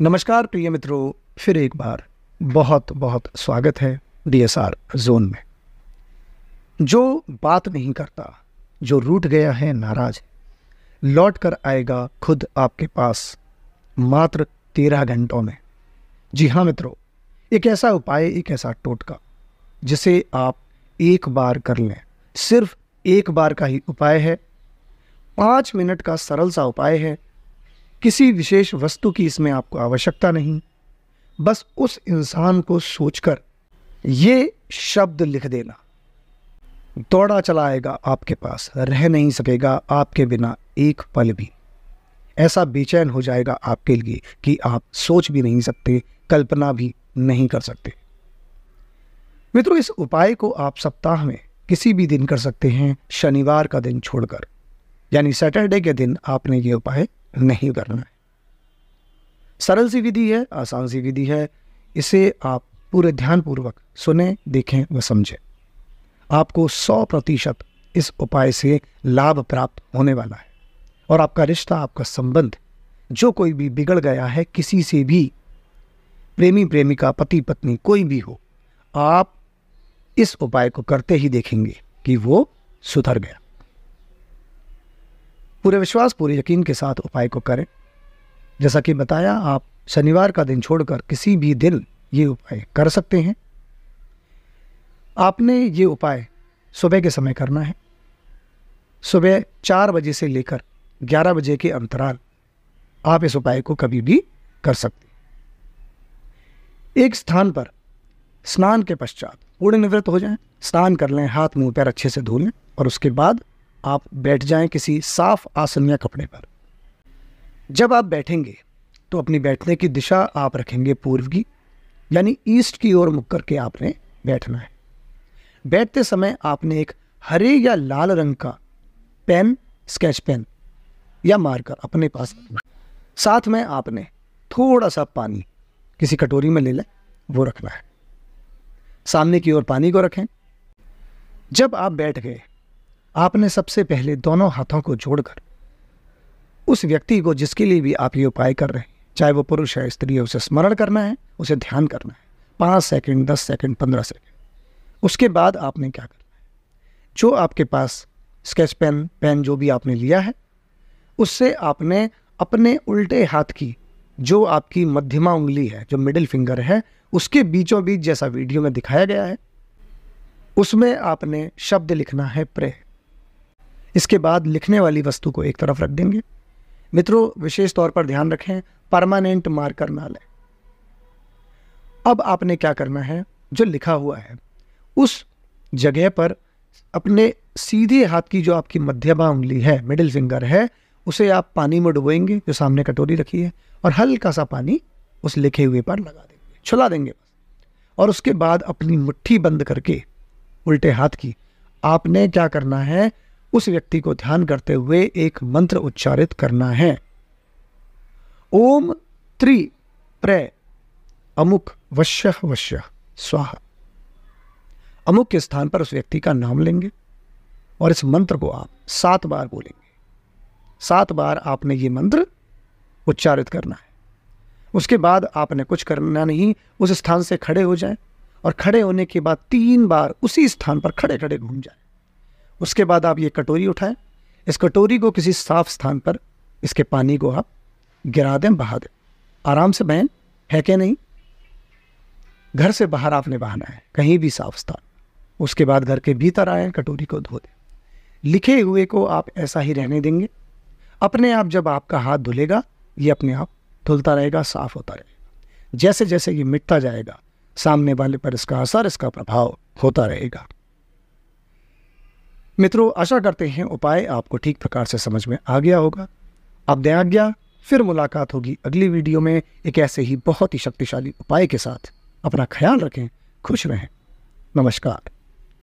नमस्कार प्रिय मित्रों फिर एक बार बहुत बहुत स्वागत है डीएसआर जोन में जो बात नहीं करता जो रूट गया है नाराज लौट कर आएगा खुद आपके पास मात्र तेरह घंटों में जी हाँ मित्रों एक ऐसा उपाय एक ऐसा टोटका जिसे आप एक बार कर लें सिर्फ एक बार का ही उपाय है पाँच मिनट का सरल सा उपाय है किसी विशेष वस्तु की इसमें आपको आवश्यकता नहीं बस उस इंसान को सोचकर ये शब्द लिख देना दौड़ा चला आएगा आपके पास रह नहीं सकेगा आपके बिना एक पल भी ऐसा बेचैन हो जाएगा आपके लिए कि आप सोच भी नहीं सकते कल्पना भी नहीं कर सकते मित्रों इस उपाय को आप सप्ताह में किसी भी दिन कर सकते हैं शनिवार का दिन छोड़कर यानी सैटरडे के दिन आपने ये उपाय नहीं करना है सरल सी विधि है आसान सी विधि है इसे आप पूरे ध्यानपूर्वक सुने देखें व समझें आपको सौ प्रतिशत इस उपाय से लाभ प्राप्त होने वाला है और आपका रिश्ता आपका संबंध जो कोई भी बिगड़ गया है किसी से भी प्रेमी प्रेमिका पति पत्नी कोई भी हो आप इस उपाय को करते ही देखेंगे कि वो सुधर गया पूरे विश्वास पूरे यकीन के साथ उपाय को करें जैसा कि बताया आप शनिवार का दिन छोड़कर किसी भी दिन ये उपाय कर सकते हैं आपने ये उपाय सुबह के समय करना है सुबह चार बजे से लेकर ग्यारह बजे के अंतराल आप इस उपाय को कभी भी कर सकते एक स्थान पर स्नान के पश्चात पूर्ण निवृत्त हो जाएं, स्नान कर लें हाथ मुंह पैर अच्छे से धो लें और उसके बाद आप बैठ जाएं किसी साफ आसन या कपड़े पर जब आप बैठेंगे तो अपनी बैठने की दिशा आप रखेंगे पूर्व की यानी ईस्ट की ओर मुक्कर करके आपने बैठना है बैठते समय आपने एक हरे या लाल रंग का पेन स्केच पेन या मार्कर अपने पास साथ में आपने थोड़ा सा पानी किसी कटोरी में ले लें वो रखना है सामने की ओर पानी को रखें जब आप बैठ गए आपने सबसे पहले दोनों हाथों को जोड़कर उस व्यक्ति को जिसके लिए भी आप ये उपाय कर रहे हैं चाहे वो पुरुष है स्त्री है उसे स्मरण करना है उसे ध्यान करना है पाँच सेकंड दस सेकंड पंद्रह सेकंड उसके बाद आपने क्या करना है जो आपके पास स्केच पेन पेन जो भी आपने लिया है उससे आपने अपने उल्टे हाथ की जो आपकी मध्यमा उंगली है जो मिडिल फिंगर है उसके बीचों बीच जैसा वीडियो में दिखाया गया है उसमें आपने शब्द लिखना है प्रे इसके बाद लिखने वाली वस्तु को एक तरफ रख देंगे मित्रों विशेष तौर पर ध्यान रखें परमानेंट मार्कर ना लें अब आपने क्या करना है जो लिखा हुआ है उस जगह पर अपने सीधे हाथ की जो आपकी मध्यमा उंगली है मिडिल फिंगर है उसे आप पानी में डुबोएंगे जो सामने कटोरी रखी है और हल्का सा पानी उस लिखे हुए पर लगा देंगे छुला देंगे बस और उसके बाद अपनी मुट्ठी बंद करके उल्टे हाथ की आपने क्या करना है उस व्यक्ति को ध्यान करते हुए एक मंत्र उच्चारित करना है ओम त्रि प्र अमुक वश्य वश्य स्वाहा अमुक के स्थान पर उस व्यक्ति का नाम लेंगे और इस मंत्र को आप सात बार बोलेंगे सात बार आपने ये मंत्र उच्चारित करना है उसके बाद आपने कुछ करना नहीं उस स्थान से खड़े हो जाएं और खड़े होने के बाद तीन बार उसी स्थान पर खड़े खड़े घूम जाएं उसके बाद आप ये कटोरी उठाएं इस कटोरी को किसी साफ स्थान पर इसके पानी को आप गिरा दें बहा दें आराम से बहन है क्या नहीं घर से बाहर आपने बहाना है कहीं भी साफ स्थान उसके बाद घर के भीतर आए कटोरी को धो दें लिखे हुए को आप ऐसा ही रहने देंगे अपने आप जब आपका हाथ धुलेगा ये अपने आप धुलता रहेगा साफ होता रहेगा जैसे जैसे ये मिटता जाएगा सामने वाले पर इसका असर इसका प्रभाव होता रहेगा मित्रों आशा करते हैं उपाय आपको ठीक प्रकार से समझ में आ गया होगा अब दें आज्ञा फिर मुलाकात होगी अगली वीडियो में एक ऐसे ही बहुत ही शक्तिशाली उपाय के साथ अपना ख्याल रखें खुश रहें नमस्कार